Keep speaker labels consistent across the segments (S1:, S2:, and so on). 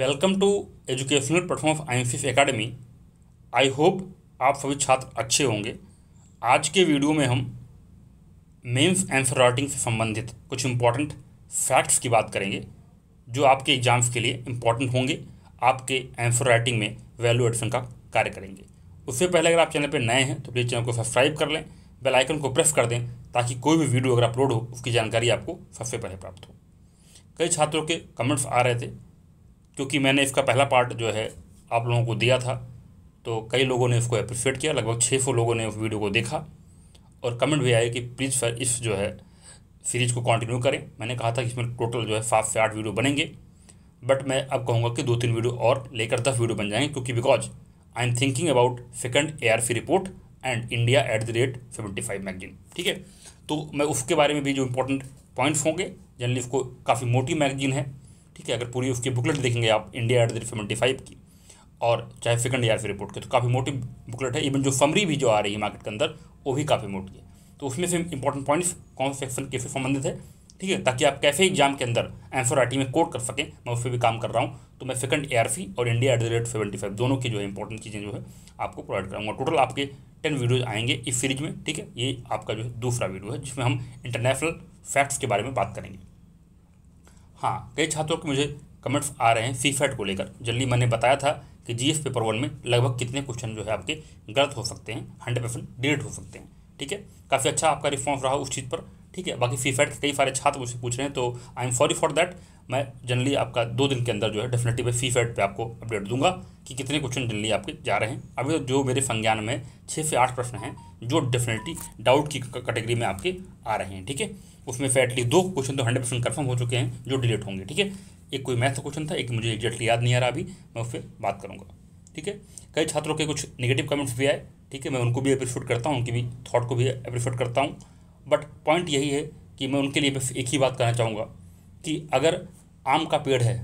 S1: welcome to educational platform of I M academy I hope आप सभी छात्र अच्छे होंगे आज के वीडियो में हम मेंस आंसर राइटिंग से संबंधित कुछ इम्पॉर्टेंट फैक्ट्स की बात करेंगे जो आपके एग्जाम्स के लिए इम्पॉर्टेंट होंगे आपके आंसर राइटिंग में वैल्यू एडिशन का कार्य करेंगे उससे पहले अगर आप चैनल पर नए हैं तो प्लीज़ चैनल को सब्सक्राइब कर लें बेलाइकन को प्रेस कर दें ताकि कोई भी वीडियो अगर अपलोड हो उसकी जानकारी आपको सबसे पहले प्राप्त हो कई छात्रों के कमेंट्स आ रहे थे क्योंकि मैंने इसका पहला पार्ट जो है आप लोगों को दिया था तो कई लोगों ने इसको अप्रिशिएट किया लगभग छः सौ लोगों ने उस वीडियो को देखा और कमेंट भी आए कि प्लीज़ सर इस जो है सीरीज़ को कंटिन्यू करें मैंने कहा था कि इसमें टोटल जो है सात से आठ वीडियो बनेंगे बट मैं अब कहूँगा कि दो तीन वीडियो और लेकर दस वीडियो बन जाएंगे क्योंकि because I am thinking about second A R C report and India at the rate seventy five magazine ठीक है तो मैं उसके बारे में भी जो इंपॉर्टेंट पॉइंट्स होंगे जनरली इसको काफ़ी मोटी मैगजीन है ठीक है अगर पूरी उसकी बुकलेट देखेंगे आप India at the rate seventy five की और चाहे सेकंड ईयर फिर रिपोर्ट की तो काफ़ी मोटी बुकलेट है इवन जो समरी भी जो आ रही है मार्केट के अंदर वो भी काफ़ी मोटी है तो उसमें से इंपॉर्टेंट पॉइंट्स कौन से सेक्शन कैसे संबंधित है ठीक है ताकि आप कैसे एग्जाम के अंदर एंसर आई में कोट कर सकें मैं उस पर भी काम कर रहा हूँ तो मैं सेकंड ए और India at the rate seventy five दोनों की जो है इंपॉर्टेंट चीज़ें जो है आपको प्रोवाइड कराऊंगा टोटल आपके टेन वीडियोज आएंगे इस सीरीज में ठीक है ये आपका जो है दूसरा वीडियो है जिसमें हम इंटरनेशनल फैक्ट्स के बारे में बात करेंगे हाँ कई छात्रों के मुझे कमेंट्स आ रहे हैं सी फैट को लेकर जल्दी मैंने बताया था कि जीएस पेपर वन में लगभग कितने क्वेश्चन जो है आपके गलत हो सकते हैं हंड्रेड परसेंट डिलीट हो सकते हैं ठीक है काफ़ी अच्छा आपका रिस्पॉन्स रहा उस चीज़ पर ठीक है बाकी सी फैट के कई सारे छात्र मुझसे पूछ रहे हैं तो I am sorry for that मैं जनरली आपका दो दिन के अंदर जो है डेफिनेटली मैं सी फैट पर आपको अपडेट दूंगा कि कितने क्वेश्चन जनरली आपके जा रहे हैं अभी जो मेरे संज्ञान में छः से आठ प्रश्न हैं जो डेफिनेटली डाउट की कैटेगरी में आपके आ रहे हैं ठीक है उसमें से एटलीस्ट दो क्वेश्चन तो हंड्रेड परसेंट कन्फर्म हो चुके हैं जो डिलीट होंगे ठीक है एक कोई मैथ का क्वेश्चन था एक मुझे एग्जैक्टली याद नहीं आ रहा अभी मैं उस पर बात करूँगा ठीक है कई छात्रों के कुछ नेगेटिव कमेंट्स भी आए ठीक है मैं उनको भी अप्रिशिएट करता हूँ उनकी भी थॉट को भी अप्रिशिएट करता हूँ बट पॉइंट यही है कि मैं उनके लिए बस एक ही बात कहना चाहूँगा कि अगर आम का पेड़ है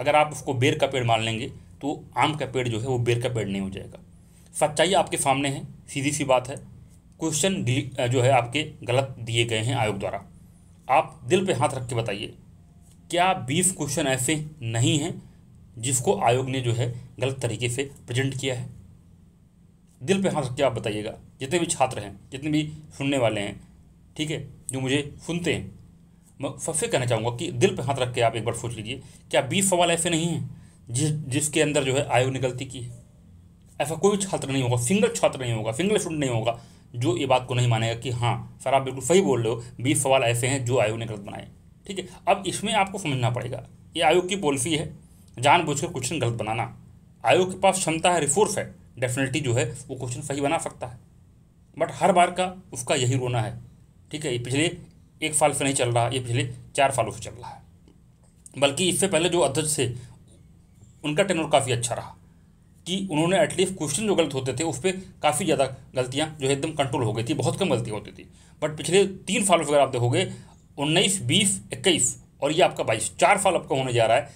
S1: अगर आप उसको बेर का पेड़ मान लेंगे तो आम का पेड़ जो है वो बेर का पेड़ नहीं हो जाएगा सच्चाई आपके सामने है सीधी सी बात है क्वेश्चन जो है आपके गलत दिए गए हैं आयोग द्वारा आप दिल पे हाथ रख के बताइए क्या बीस क्वेश्चन ऐसे नहीं हैं जिसको आयोग ने जो है गलत तरीके से प्रेजेंट किया है दिल पे हाथ रख के आप बताइएगा जितने भी छात्र हैं जितने भी सुनने वाले हैं ठीक है जो मुझे सुनते हैं मैं सबसे कहना चाहूँगा कि दिल पे हाथ रख के आप एक बार सोच लीजिए क्या बीस सवाल ऐसे नहीं हैं जिस जिसके अंदर जो है आयोग ने गलती की है ऐसा कोई छात्र नहीं होगा सिंगल छात्र नहीं होगा सिंगल स्टूडेंट नहीं होगा जो ये बात को नहीं मानेगा कि हाँ सर आप बिल्कुल सही बोल रहे हो बीस सवाल ऐसे हैं जो आयोग ने गलत बनाए ठीक है अब इसमें आपको समझना पड़ेगा ये आयोग की पॉलिसी है जानबूझकर क्वेश्चन गलत बनाना आयोग के पास क्षमता है रिसोर्स है डेफिनेटली जो है वो क्वेश्चन सही बना सकता है बट हर बार का उसका यही रोना है ठीक है ये पिछले एक साल से नहीं चल रहा ये पिछले चार सालों से चल रहा है बल्कि इससे पहले जो अध्यक्ष थे उनका टेनर काफ़ी अच्छा रहा कि उन्होंने एटलीस्ट क्वेश्चन जो गलत होते थे उस पर काफ़ी ज़्यादा गलतियाँ जो है एकदम कंट्रोल हो गई थी बहुत कम गलतियाँ होती थी बट पिछले तीन सालों से अगर आप देखोगे उन्नीस बीस इक्कीस और ये आपका बाईस चार साल आपका होने जा रहा है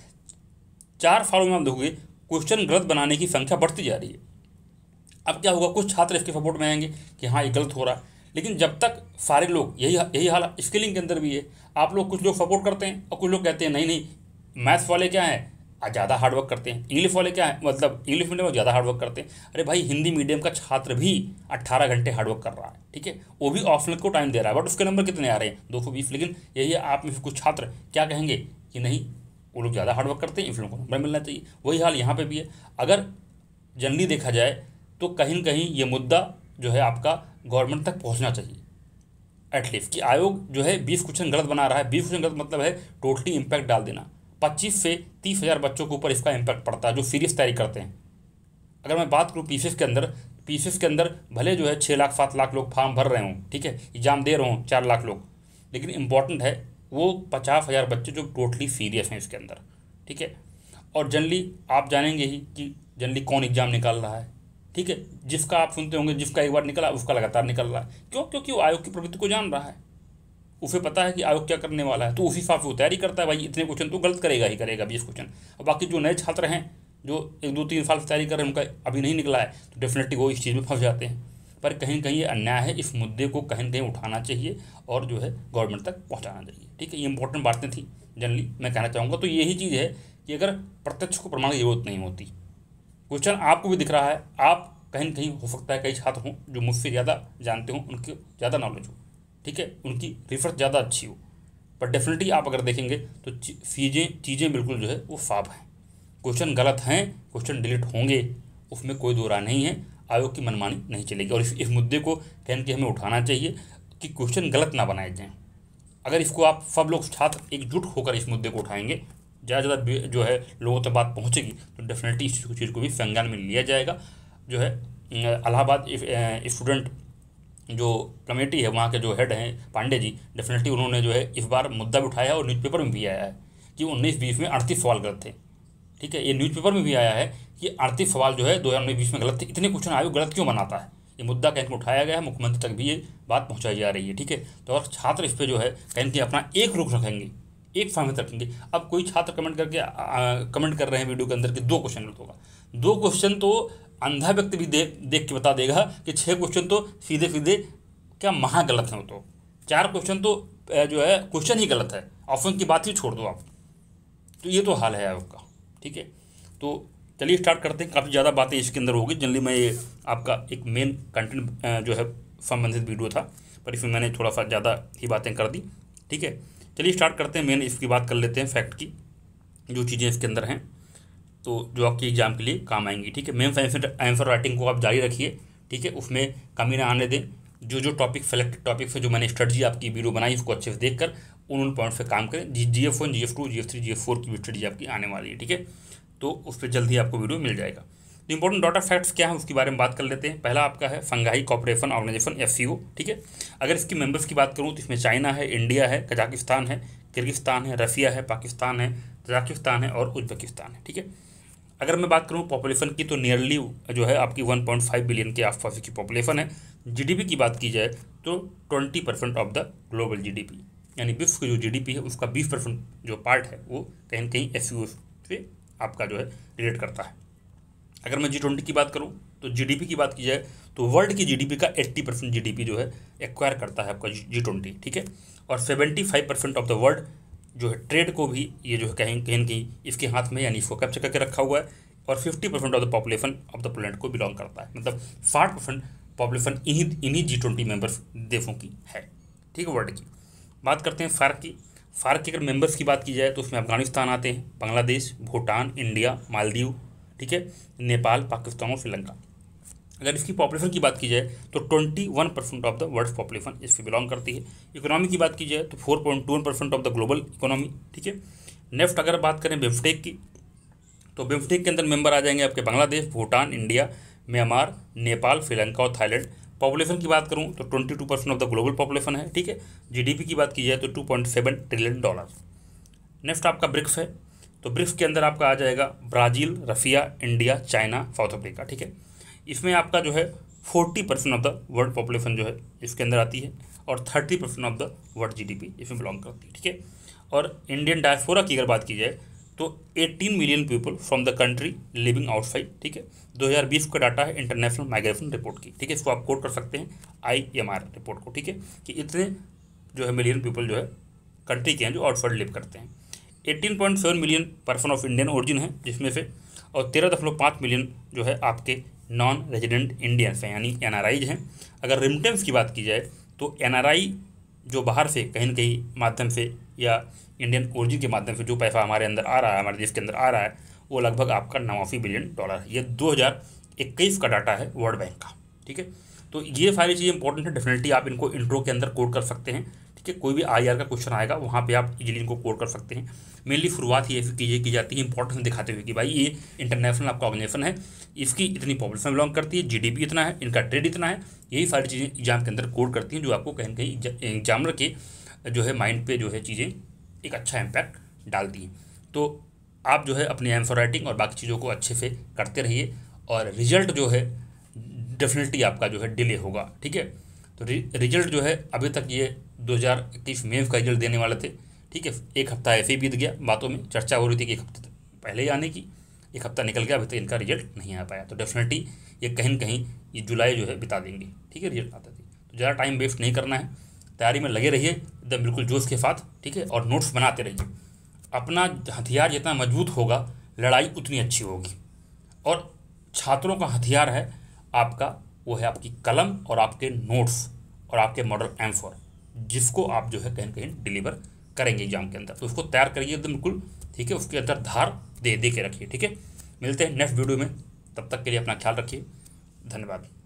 S1: चार सालों में आप देखोगे क्वेश्चन गलत बनाने की संख्या बढ़ती जा रही है अब क्या होगा कुछ छात्र इसके सपोर्ट में आएंगे कि हाँ ये गलत हो रहा है लेकिन जब तक सारे लोग यही यही हाल स्किलिंग के अंदर भी है आप लोग कुछ लोग सपोर्ट करते हैं और कुछ लोग कहते हैं नहीं नहीं मैथ्स वाले क्या हैं ज़्यादा हार्डवर्क करते हैं इंग्लिश e वाले क्या है मतलब इंग्लिश e मीडियम में तो ज़्यादा हार्डवर्क करते हैं अरे भाई हिंदी मीडियम का छात्र भी अट्ठारह घंटे हार्डवर्क कर रहा है ठीक है वो भी ऑफलाइन को टाइम दे रहा है बट उसके नंबर कितने आ रहे हैं दो सौ बीस लेकिन यही आप में कुछ छात्र क्या कहेंगे कि नहीं वो लोग ज़्यादा हार्डवर्क करते हैं इन को नंबर मिलना चाहिए वही हाल यहाँ पर भी है अगर जनरली देखा जाए तो कहीं ना कहीं ये मुद्दा जो है आपका गवर्नमेंट तक पहुँचना चाहिए एटलीस्ट कि आयोग जो है बीस क्वेश्चन गलत बना रहा है बीस क्वेश्चन गलत मतलब है टोटली इम्पैक्ट डाल देना पच्चीस से तीस हज़ार बच्चों के ऊपर इसका इम्पैक्ट पड़ता है जो सीरियस तैयारी करते हैं अगर मैं बात करूँ पीसीएस के अंदर पीसीएस के अंदर भले जो है छः लाख सात लाख लोग फॉर्म भर रहे हों ठीक है एग्ज़ाम दे रहे हों चार लाख लोग लेकिन इम्पॉर्टेंट है वो पचास हज़ार बच्चे जो टोटली सीरियस हैं इसके अंदर ठीक है और जनरली आप जानेंगे ही कि जनरली कौन एग्ज़ाम निकाल रहा है ठीक है जिसका आप सुनते होंगे जिसका एक बार निकला उसका लगातार निकल रहा है क्यों क्योंकि वो आयोग की प्रवृत्ति को जान रहा है उसे पता है कि आयोग क्या करने वाला है तो उसी हिसाब से वो तैयारी करता है भाई इतने क्वेश्चन तो गलत करेगा ही करेगा बीस क्वेश्चन और बाकी जो नए छात्र हैं जो एक दो तीन साल से तैयारी कर रहे हैं उनका अभी नहीं निकला है तो डेफिनेटली वो इस चीज़ में फंस जाते हैं पर कहीं कहीं ये अन्याय है इस मुद्दे को कहीं कहीं उठाना चाहिए और जो है गवर्नमेंट तक पहुँचाना चाहिए ठीक है ये इंपॉर्टेंट बातें थी जनरली मैं कहना चाहूँगा तो यही चीज़ है कि अगर प्रत्यक्ष को प्रमाण की जरूरत नहीं होती क्वेश्चन आपको भी दिख रहा है आप कहीं कहीं हो सकता है कई छात्र हों जो मुझसे ज़्यादा जानते हों उनकी ज़्यादा नॉलेज हो ठीक है उनकी रिफर ज़्यादा अच्छी हो पर डेफिनेटली आप अगर देखेंगे तो चीज़ें चीज़ें बिल्कुल जो है वो फाप हैं क्वेश्चन गलत हैं क्वेश्चन डिलीट होंगे उसमें कोई दो राय नहीं है आयोग की मनमानी नहीं चलेगी और इस, इस मुद्दे को कहन के हमें उठाना चाहिए कि क्वेश्चन गलत ना बनाए जाएँ अगर इसको आप सब लोग छात्र एकजुट होकर इस मुद्दे को उठाएंगे ज़्यादा ज़्यादा जो है लोगों तक तो बात पहुँचेगी तो डेफिनेटली इस चीज़ को भी संज्ञान में लिया जाएगा जो है इलाहाबाद स्टूडेंट जो कमेटी है वहाँ के जो हेड हैं पांडे जी डेफिनेटली उन्होंने जो है इस बार मुद्दा भी उठाया है और न्यूज़पेपर में भी आया है कि उन्नीस बीस में अड़तीस सवाल गलत थे ठीक है ये न्यूज़पेपर में भी आया है कि अड़तीस सवाल जो है दो हज़ार उन्नीस बीस में गलत थे इतने क्वेश्चन आयोग गलत क्यों बनाता है ये मुद्दा कहीं उठाया गया है मुख्यमंत्री तक भी ये बात पहुँचाई जा रही है ठीक है तो अगर छात्र इस पर जो है कहीं अपना एक रुख रखेंगे एक फॉर्मेट रखेंगे अब कोई छात्र कमेंट करके कमेंट कर रहे हैं वीडियो के अंदर कि दो क्वेश्चन गलत होगा दो क्वेश्चन तो अंधा व्यक्ति भी देख देख के बता देगा कि छः क्वेश्चन तो सीधे सीधे क्या महा गलत हैं वो तो चार क्वेश्चन तो जो है क्वेश्चन ही गलत है ऑप्शन की बात ही छोड़ दो आप तो ये तो हाल है आपका ठीक है तो चलिए स्टार्ट करते हैं काफ़ी ज़्यादा बातें इसके अंदर होगी जनरली मैं ये आपका एक मेन कंटेंट जो है संबंधित वीडियो था पर इसमें मैंने थोड़ा सा ज़्यादा ही बातें कर दी ठीक है चलिए स्टार्ट करते हैं मेन इसकी बात कर लेते हैं फैक्ट की जो चीज़ें इसके अंदर हैं तो जो आपके एग्ज़ाम के लिए काम आएंगी ठीक है मेम्स आंसर राइटिंग को आप जारी रखिए ठीक है उसमें कमी ना आने दें जो जो टॉपिक सेलेक्टेड टॉपिक से जो मैंने स्ट्रेटजी आपकी वीडियो बनाई उसको अच्छे से देखकर उन उन पॉइंट्स पर काम करें जी G F one G F two G F three G F four की स्ट्रेटजी आपकी आने वाली है ठीक है तो उस पर जल्द ही आपको वीडियो मिल जाएगा तो इंपॉर्टेंट डॉटा फैक्ट्स क्या है उसके बारे में बात कर लेते हैं पहला आपका है फंगाई कॉपरेशन ऑर्गेनाइजेशन एफ ठीक है अगर इसकी मेम्बर्स की बात करूँ तो इसमें चाइना है इंडिया है कजाकिस्तान है किर्गिस्तान है रसिया है पाकिस्तान है तजाकिस्तान है और उज्बेकिस्तान है ठीक है अगर मैं बात करूँ पॉपुलेशन की तो नियरली जो है आपकी 1.5 बिलियन के आसपास की पॉपुलेशन है जीडीपी की बात की जाए तो 20 percent of the global GDP यानी विश्व की जो जीडीपी है उसका 20 परसेंट जो पार्ट है वो कहीं ना कहीं एस से आपका जो है रिलेट करता है अगर मैं जी ट्वेंटी की बात करूँ तो जी की बात की जाए तो वर्ल्ड की जी का एट्टी परसेंट जी जो है एक्वायर करता है आपका जी ट्वेंटी ठीक है और seventy percent of the world जो है ट्रेड को भी ये जो है कहीं कहीं कहीं इसके हाथ में यानी इसको कैप्चर करके रखा हुआ है और fifty percent of the population of the planet को बिलोंग करता है मतलब साठ परसेंट पॉपुलेशन इन्हीं इन्हीं जी ट्वेंटी मेम्बर्स देशों की है ठीक है वर्ल्ड की बात करते हैं फार्क की फार्क की अगर मेंबर्स की बात की जाए तो उसमें अफगानिस्तान आते हैं बांग्लादेश भूटान इंडिया मालदीव ठीक है नेपाल पाकिस्तान और श्रीलंका अगर इसकी पॉपुलेशन की बात की जाए तो twenty one percent of the world population इससे बिलोंग करती है इकोनॉमी की बात की जाए तो four point two one percent of the global economy ठीक है नेक्स्ट अगर बात करें बिम्फटेक की तो बिम्फटेक के अंदर मेंबर आ जाएंगे आपके बांग्लादेश भूटान इंडिया म्यांमार नेपाल श्रीलंका और थाईलैंड पॉपुलेशन की बात करूँ तो ट्वेंटी टू परसेंट ऑफ द ग्लोबल पॉपुलेशन है ठीक है पी की बात की जाए तो two point seven trillion dollar next आपका ब्रिक्स है तो ब्रिक्स के अंदर आपका आ जाएगा Brazil Russia India China South Africa ठीक है इसमें आपका जो है forty percent of the world population जो है इसके अंदर आती है और thirty percent of the world GDP इसमें बिलोंग करती है ठीक है और इंडियन डायफोरा की अगर बात की जाए तो eighteen million people from the country living outside ठीक है बीस का डाटा है इंटरनेशनल माइग्रेशन रिपोर्ट की ठीक है इसको आप कोट कर सकते हैं आई रिपोर्ट को ठीक है कि इतने जो है मिलियन पीपल जो है कंट्री के हैं जो आउटसाइड लिव करते हैं 18.7 million person of Indian origin है जिसमें से और तेरह दशमलव पाँच मिलियन जो है आपके नॉन रेजिडेंट इंडियंस हैं यानी एन हैं अगर रिमिटेंस की बात की जाए तो एन जो बाहर से कहीं ना कहीं माध्यम से या इंडियन ओरिजिन के माध्यम से जो पैसा हमारे अंदर आ रहा है हमारे देश के अंदर आ रहा है वो लगभग आपका नवासी बिलियन डॉलर है ये दो हज़ार इक्कीस का डाटा है वर्ल्ड बैंक का ठीक है तो ये सारी चीज़ें इंपॉर्टेंट है डेफिनेटली आप इनको इंट्रो के अंदर कोड कर सकते हैं ठीक है कोई भी आई का क्वेश्चन आएगा वहाँ पे आप इजीली इनको कोड कर सकते हैं मेनली शुरुआत ये की की जाती है इंपॉर्टेंस दिखाते हुए कि भाई ये इंटरनेशनल आपका ऑर्गेनाइजेशन है इसकी इतनी पॉपुलेशन बिलोंग करती है जीडीपी इतना है इनका ट्रेड इतना है यही सारी चीज़ें एग्जाम के अंदर कोड करती हैं जो आपको कहीं कहीं एग्जाम के जो है माइंड पे जो है चीज़ें एक अच्छा इम्पैक्ट डालती हैं तो आप जो है अपनी आंसर राइटिंग और बाकी चीज़ों को अच्छे से करते रहिए और रिजल्ट जो है डेफिनेटली आपका जो है डिले होगा ठीक है तो रिजल्ट जो है अभी तक ये 2021 में इसका रिजल्ट देने वाले थे ठीक है एक हफ्ता ऐसे ही बीत गया बातों में चर्चा हो रही थी कि एक हफ्ते पहले ही आने की एक हफ्ता निकल गया अभी तक इनका रिजल्ट नहीं आ पाया तो डेफिनेटली ये कहीं कहीं ये जुलाई जो है बिता देंगे ठीक है रिजल्ट आता थे तो ज़्यादा टाइम वेस्ट नहीं करना है तैयारी में लगे रहिए एकदम बिल्कुल जोश के साथ ठीक है और नोट्स बनाते रहिए अपना हथियार जितना मजबूत होगा लड़ाई उतनी अच्छी होगी और छात्रों का हथियार है आपका वो है आपकी कलम और आपके नोट्स और आपके मॉडल एम फॉर जिसको आप जो है कहीं कहीं डिलीवर करेंगे एग्जाम के अंदर तो उसको तैयार करिए एकदम बिल्कुल ठीक है उसके अंदर धार दे दे के रखिए ठीक है मिलते हैं नेक्स्ट वीडियो में तब तक के लिए अपना ख्याल रखिए धन्यवाद